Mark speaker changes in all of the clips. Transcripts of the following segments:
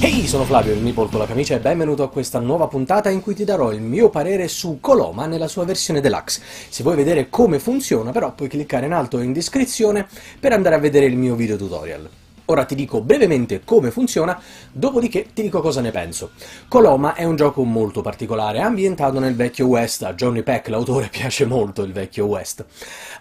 Speaker 1: Ehi, sono Flavio, il Meeple con la camicia e benvenuto a questa nuova puntata in cui ti darò il mio parere su Coloma nella sua versione deluxe. Se vuoi vedere come funziona però puoi cliccare in alto in descrizione per andare a vedere il mio video tutorial. Ora ti dico brevemente come funziona, dopodiché ti dico cosa ne penso. Coloma è un gioco molto particolare, ambientato nel vecchio West, a Johnny Peck l'autore piace molto il vecchio West,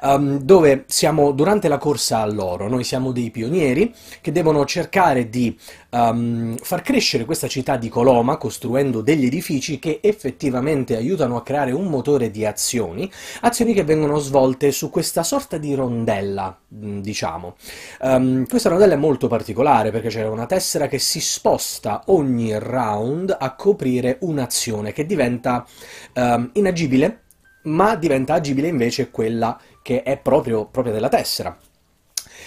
Speaker 1: um, dove siamo durante la corsa all'oro, noi siamo dei pionieri che devono cercare di um, far crescere questa città di Coloma costruendo degli edifici che effettivamente aiutano a creare un motore di azioni, azioni che vengono svolte su questa sorta di rondella, diciamo. Um, questa rondella è molto molto particolare perché c'era una tessera che si sposta ogni round a coprire un'azione che diventa um, inagibile, ma diventa agibile invece quella che è proprio, propria della tessera.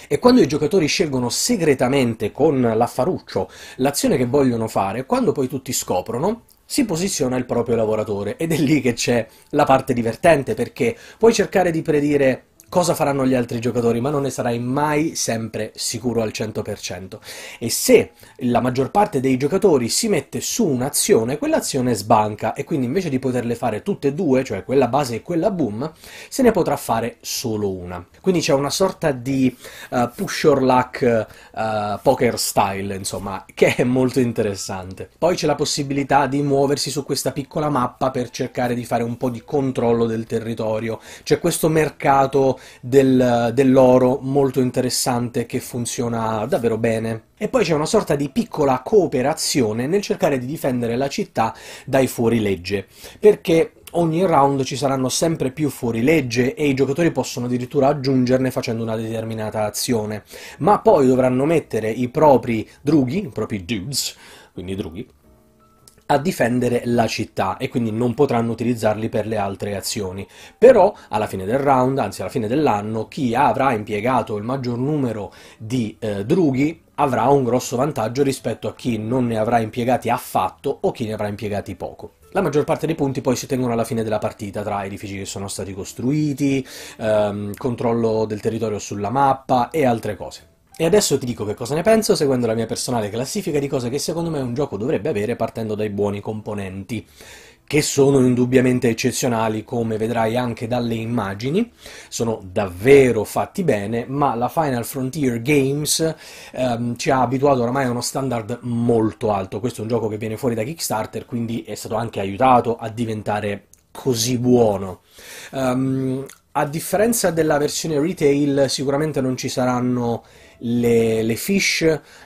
Speaker 1: E quando i giocatori scelgono segretamente con l'affaruccio l'azione che vogliono fare, quando poi tutti scoprono, si posiziona il proprio lavoratore ed è lì che c'è la parte divertente perché puoi cercare di predire cosa faranno gli altri giocatori, ma non ne sarai mai sempre sicuro al 100%. E se la maggior parte dei giocatori si mette su un'azione, quell'azione sbanca e quindi invece di poterle fare tutte e due, cioè quella base e quella boom, se ne potrà fare solo una. Quindi c'è una sorta di uh, push or luck uh, poker style, insomma, che è molto interessante. Poi c'è la possibilità di muoversi su questa piccola mappa per cercare di fare un po' di controllo del territorio. C'è questo mercato del, dell'oro molto interessante che funziona davvero bene. E poi c'è una sorta di piccola cooperazione nel cercare di difendere la città dai fuorilegge, perché ogni round ci saranno sempre più fuorilegge e i giocatori possono addirittura aggiungerne facendo una determinata azione, ma poi dovranno mettere i propri drughi, i propri dudes, quindi drughi, a difendere la città e quindi non potranno utilizzarli per le altre azioni. Però alla fine del round, anzi alla fine dell'anno, chi avrà impiegato il maggior numero di eh, drughi avrà un grosso vantaggio rispetto a chi non ne avrà impiegati affatto o chi ne avrà impiegati poco. La maggior parte dei punti poi si tengono alla fine della partita, tra edifici che sono stati costruiti, ehm, controllo del territorio sulla mappa e altre cose. E adesso ti dico che cosa ne penso seguendo la mia personale classifica di cose che secondo me un gioco dovrebbe avere partendo dai buoni componenti, che sono indubbiamente eccezionali come vedrai anche dalle immagini, sono davvero fatti bene, ma la Final Frontier Games ehm, ci ha abituato oramai a uno standard molto alto, questo è un gioco che viene fuori da Kickstarter, quindi è stato anche aiutato a diventare così buono. Um, a differenza della versione retail sicuramente non ci saranno le, le fish,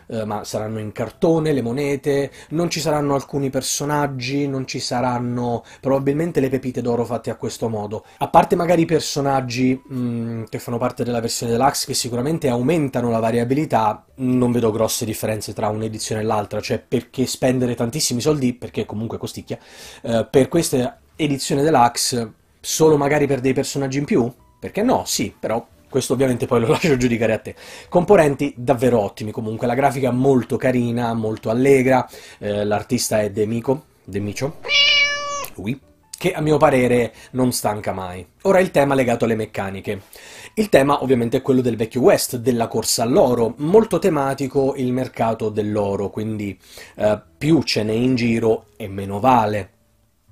Speaker 1: eh, ma saranno in cartone, le monete, non ci saranno alcuni personaggi, non ci saranno probabilmente le pepite d'oro fatte a questo modo. A parte magari i personaggi mh, mm, che fanno parte della versione deluxe, che sicuramente aumentano la variabilità, non vedo grosse differenze tra un'edizione e l'altra, cioè perché spendere tantissimi soldi, perché comunque costicchia, eh, per questa edizione deluxe solo magari per dei personaggi in più? Perché no, sì, però questo ovviamente poi lo lascio giudicare a te. Componenti davvero ottimi comunque, la grafica molto carina, molto allegra, eh, l'artista è De Mico, Micio, lui, che a mio parere non stanca mai. Ora il tema legato alle meccaniche. Il tema ovviamente è quello del vecchio West, della corsa all'oro, molto tematico il mercato dell'oro, quindi eh, più ce n'è in giro e meno vale.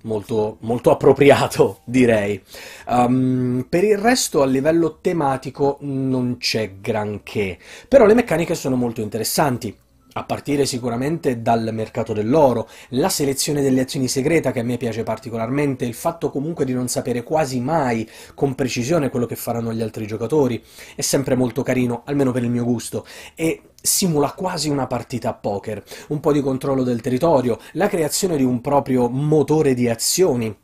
Speaker 1: Molto, molto, appropriato, direi. Um, per il resto, a livello tematico, non c'è granché, però le meccaniche sono molto interessanti. A partire sicuramente dal mercato dell'oro, la selezione delle azioni segreta che a me piace particolarmente, il fatto comunque di non sapere quasi mai con precisione quello che faranno gli altri giocatori, è sempre molto carino, almeno per il mio gusto, e simula quasi una partita a poker, un po' di controllo del territorio, la creazione di un proprio motore di azioni,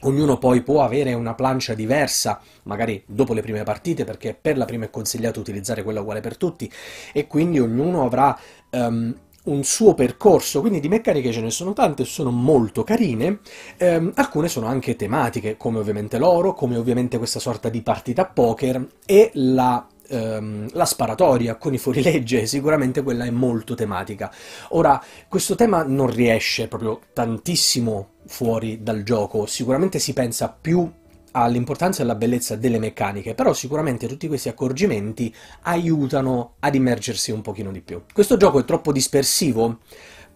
Speaker 1: Ognuno poi può avere una plancia diversa, magari dopo le prime partite, perché per la prima è consigliato utilizzare quella uguale per tutti, e quindi ognuno avrà um, un suo percorso. Quindi di meccaniche ce ne sono tante, sono molto carine, um, alcune sono anche tematiche, come ovviamente l'oro, come ovviamente questa sorta di partita poker e la ehm, la sparatoria con i fuorilegge, sicuramente quella è molto tematica. Ora, questo tema non riesce proprio tantissimo fuori dal gioco, sicuramente si pensa più all'importanza e alla bellezza delle meccaniche, però sicuramente tutti questi accorgimenti aiutano ad immergersi un pochino di più. Questo gioco è troppo dispersivo?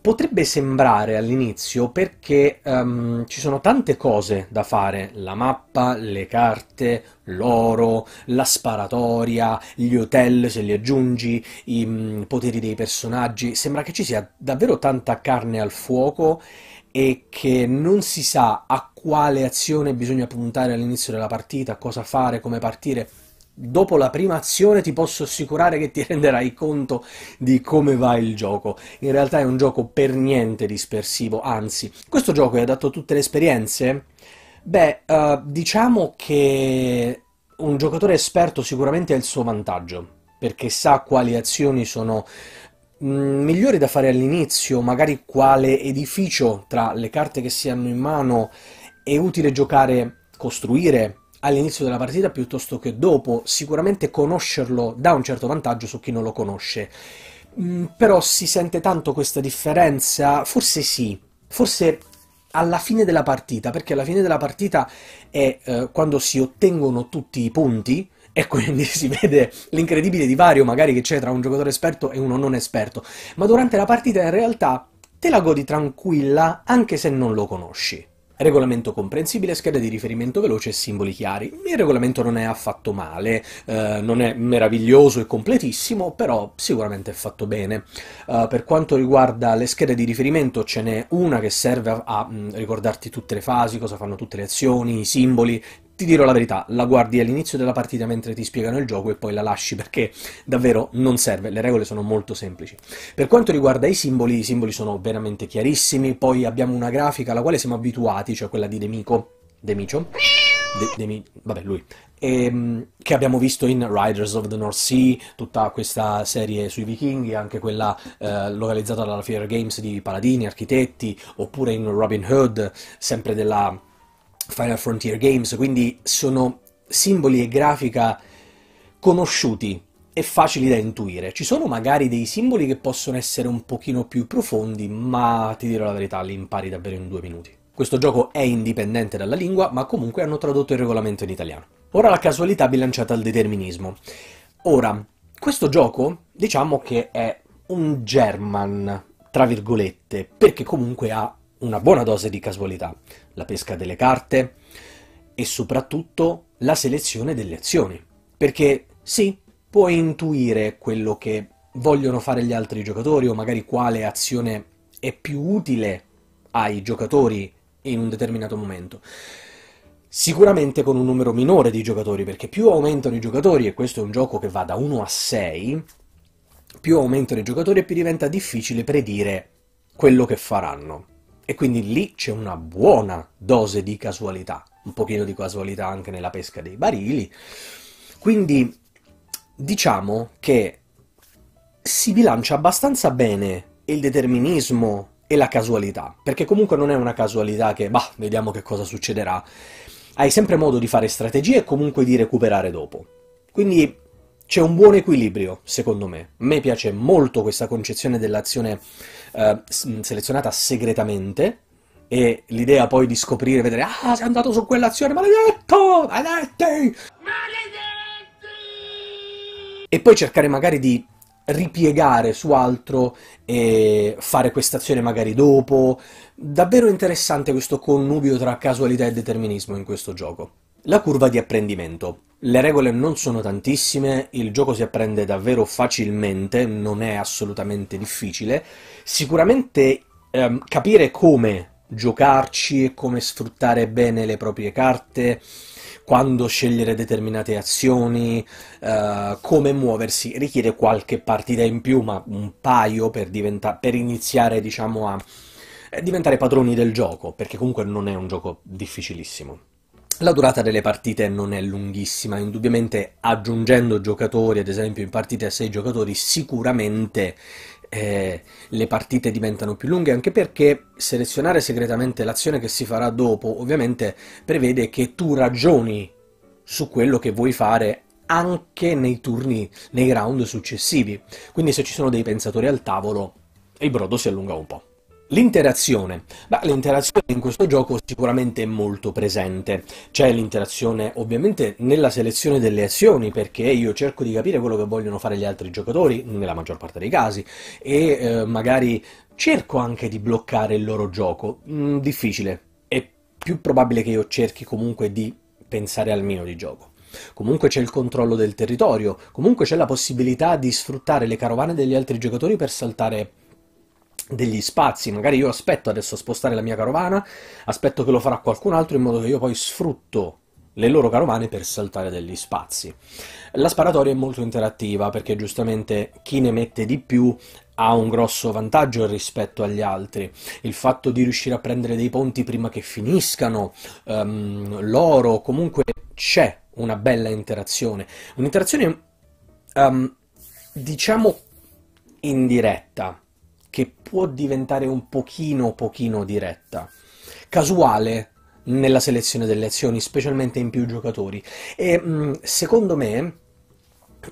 Speaker 1: Potrebbe sembrare all'inizio perché um, ci sono tante cose da fare, la mappa, le carte, l'oro, la sparatoria, gli hotel se li aggiungi, i um, poteri dei personaggi, sembra che ci sia davvero tanta carne al fuoco e che non si sa a quale azione bisogna puntare all'inizio della partita, cosa fare, come partire dopo la prima azione ti posso assicurare che ti renderai conto di come va il gioco. In realtà è un gioco per niente dispersivo, anzi, questo gioco è adatto a tutte le esperienze? Beh, uh, diciamo che un giocatore esperto sicuramente ha il suo vantaggio, perché sa quali azioni sono mm, migliori da fare all'inizio, magari quale edificio tra le carte che si hanno in mano è utile giocare, costruire all'inizio della partita piuttosto che dopo, sicuramente conoscerlo dà un certo vantaggio su chi non lo conosce. Mm, però si sente tanto questa differenza? Forse sì, forse alla fine della partita, perché alla fine della partita è eh, quando si ottengono tutti i punti, e quindi si vede l'incredibile divario magari che c'è tra un giocatore esperto e uno non esperto, ma durante la partita in realtà te la godi tranquilla anche se non lo conosci. Regolamento comprensibile, scheda di riferimento veloce e simboli chiari. Il regolamento non è affatto male, eh, non è meraviglioso e completissimo, però sicuramente è fatto bene. Eh, per quanto riguarda le schede di riferimento, ce n'è una che serve a, a mh, ricordarti tutte le fasi, cosa fanno tutte le azioni, i simboli, ti dirò la verità, la guardi all'inizio della partita mentre ti spiegano il gioco e poi la lasci perché davvero non serve, le regole sono molto semplici. Per quanto riguarda i simboli, i simboli sono veramente chiarissimi, poi abbiamo una grafica alla quale siamo abituati, cioè quella di Demico, Demicio, De, Demi, vabbè lui, e, ehm, che abbiamo visto in Riders of the North Sea, tutta questa serie sui vichinghi, anche quella eh, localizzata dalla Fear Games di Paladini, Architetti, oppure in Robin Hood, sempre della Final Frontier Games, quindi sono simboli e grafica conosciuti e facili da intuire. Ci sono magari dei simboli che possono essere un pochino più profondi, ma ti dirò la verità, li impari davvero in due minuti. Questo gioco è indipendente dalla lingua, ma comunque hanno tradotto il regolamento in italiano. Ora la casualità bilanciata al determinismo. Ora, questo gioco diciamo che è un German, tra virgolette, perché comunque ha una buona dose di casualità, la pesca delle carte e soprattutto la selezione delle azioni, perché sì, puoi intuire quello che vogliono fare gli altri giocatori o magari quale azione è più utile ai giocatori in un determinato momento. Sicuramente con un numero minore di giocatori, perché più aumentano i giocatori, e questo è un gioco che va da 1 a 6, più aumentano i giocatori e più diventa difficile predire quello che faranno. E quindi lì c'è una buona dose di casualità, un pochino di casualità anche nella pesca dei barili. Quindi diciamo che si bilancia abbastanza bene il determinismo e la casualità, perché comunque non è una casualità che, bah, vediamo che cosa succederà. Hai sempre modo di fare strategie e comunque di recuperare dopo. Quindi c'è un buon equilibrio, secondo me. A me piace molto questa concezione dell'azione eh, selezionata segretamente, e l'idea poi di scoprire, vedere, ah, sei andato su quell'azione, maledetto! Maledetti! Maledetti! E poi cercare magari di ripiegare su altro e fare quest'azione magari dopo. Davvero interessante questo connubio tra casualità e determinismo in questo gioco. La curva di apprendimento. Le regole non sono tantissime, il gioco si apprende davvero facilmente, non è assolutamente difficile. Sicuramente ehm, capire come giocarci e come sfruttare bene le proprie carte, quando scegliere determinate azioni, eh, come muoversi, richiede qualche partita in più, ma un paio per, per iniziare diciamo, a eh, diventare padroni del gioco, perché comunque non è un gioco difficilissimo. La durata delle partite non è lunghissima, indubbiamente aggiungendo giocatori, ad esempio in partite a 6 giocatori, sicuramente eh, le partite diventano più lunghe, anche perché selezionare segretamente l'azione che si farà dopo ovviamente prevede che tu ragioni su quello che vuoi fare anche nei turni, nei round successivi. Quindi se ci sono dei pensatori al tavolo, il brodo si allunga un po'. L'interazione. l'interazione in questo gioco sicuramente è molto presente. C'è l'interazione ovviamente nella selezione delle azioni, perché io cerco di capire quello che vogliono fare gli altri giocatori, nella maggior parte dei casi, e eh, magari cerco anche di bloccare il loro gioco. Mm, difficile. È più probabile che io cerchi comunque di pensare al mio di gioco. Comunque c'è il controllo del territorio, comunque c'è la possibilità di sfruttare le carovane degli altri giocatori per saltare degli spazi, magari io aspetto adesso a spostare la mia carovana, aspetto che lo farà qualcun altro in modo che io poi sfrutto le loro carovane per saltare degli spazi. La sparatoria è molto interattiva perché giustamente chi ne mette di più ha un grosso vantaggio rispetto agli altri. Il fatto di riuscire a prendere dei ponti prima che finiscano, um, l'oro, comunque c'è una bella interazione. Un'interazione, um, diciamo, indiretta che può diventare un pochino pochino diretta, casuale nella selezione delle azioni, specialmente in più giocatori. E mm, secondo me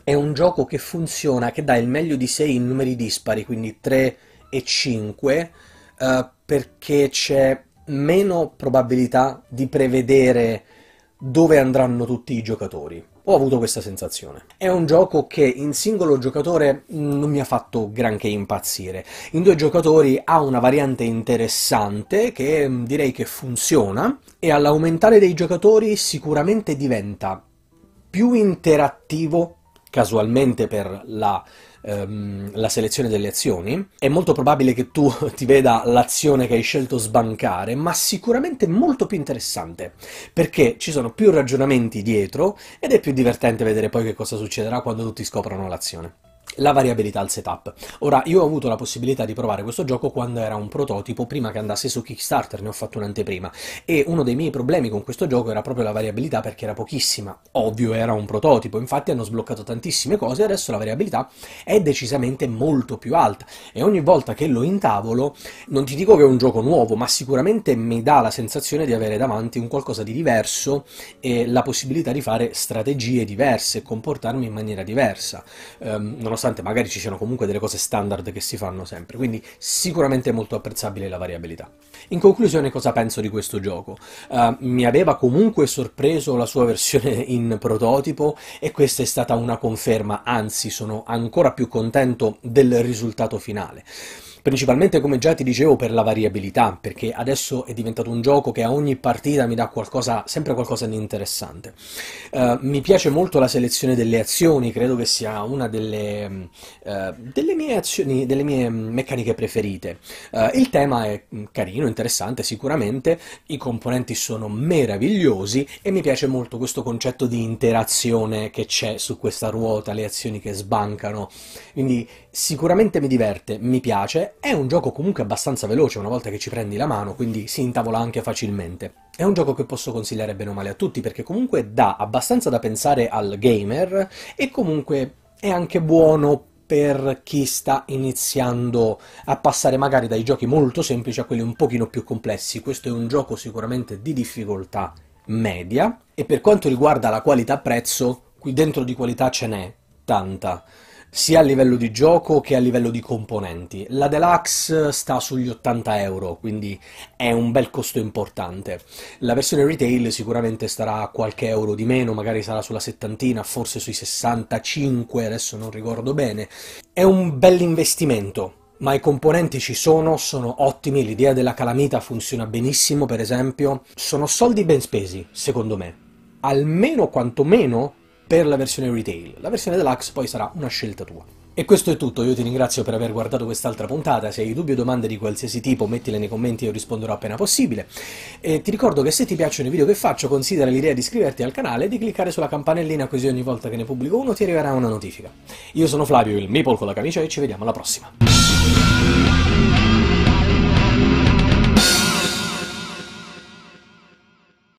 Speaker 1: è un gioco che funziona, che dà il meglio di sé in numeri dispari, quindi 3 e 5, eh, perché c'è meno probabilità di prevedere dove andranno tutti i giocatori ho avuto questa sensazione. È un gioco che in singolo giocatore non mi ha fatto granché impazzire. In due giocatori ha una variante interessante che mm, direi che funziona e all'aumentare dei giocatori sicuramente diventa più interattivo casualmente per la ehm, la selezione delle azioni, è molto probabile che tu ti veda l'azione che hai scelto sbancare, ma sicuramente molto più interessante, perché ci sono più ragionamenti dietro ed è più divertente vedere poi che cosa succederà quando tutti scoprono l'azione la variabilità al setup. Ora, io ho avuto la possibilità di provare questo gioco quando era un prototipo, prima che andasse su Kickstarter, ne ho fatto un'anteprima, e uno dei miei problemi con questo gioco era proprio la variabilità perché era pochissima. Ovvio, era un prototipo, infatti hanno sbloccato tantissime cose, e adesso la variabilità è decisamente molto più alta, e ogni volta che lo intavolo, non ti dico che è un gioco nuovo, ma sicuramente mi dà la sensazione di avere davanti un qualcosa di diverso e la possibilità di fare strategie diverse, comportarmi in maniera diversa. Um, nonostante magari ci siano comunque delle cose standard che si fanno sempre, quindi sicuramente è molto apprezzabile la variabilità. In conclusione cosa penso di questo gioco? Uh, mi aveva comunque sorpreso la sua versione in prototipo e questa è stata una conferma, anzi sono ancora più contento del risultato finale principalmente come già ti dicevo per la variabilità, perché adesso è diventato un gioco che a ogni partita mi dà qualcosa, sempre qualcosa di interessante. Uh, mi piace molto la selezione delle azioni, credo che sia una delle, uh, delle, mie, azioni, delle mie, meccaniche preferite. Uh, il tema è carino, interessante sicuramente, i componenti sono meravigliosi e mi piace molto questo concetto di interazione che c'è su questa ruota, le azioni che sbancano, quindi sicuramente mi diverte, mi piace è un gioco comunque abbastanza veloce una volta che ci prendi la mano, quindi si intavola anche facilmente. È un gioco che posso consigliare bene o male a tutti perché comunque dà abbastanza da pensare al gamer e comunque è anche buono per chi sta iniziando a passare magari dai giochi molto semplici a quelli un pochino più complessi. Questo è un gioco sicuramente di difficoltà media e per quanto riguarda la qualità prezzo, qui dentro di qualità ce n'è tanta sia a livello di gioco che a livello di componenti. La Deluxe sta sugli 80 euro, quindi è un bel costo importante. La versione retail sicuramente starà a qualche euro di meno, magari sarà sulla settantina, forse sui 65, adesso non ricordo bene. È un bel investimento ma i componenti ci sono, sono ottimi, l'idea della calamita funziona benissimo, per esempio. Sono soldi ben spesi, secondo me. Almeno quantomeno per la versione retail. La versione deluxe poi sarà una scelta tua. E questo è tutto, io ti ringrazio per aver guardato quest'altra puntata, se hai dubbi o domande di qualsiasi tipo mettile nei commenti e io risponderò appena possibile. E ti ricordo che se ti piacciono i video che faccio considera l'idea di iscriverti al canale e di cliccare sulla campanellina così ogni volta che ne pubblico uno ti arriverà una notifica. Io sono Flavio, il Meeple con la camicia e ci vediamo alla prossima.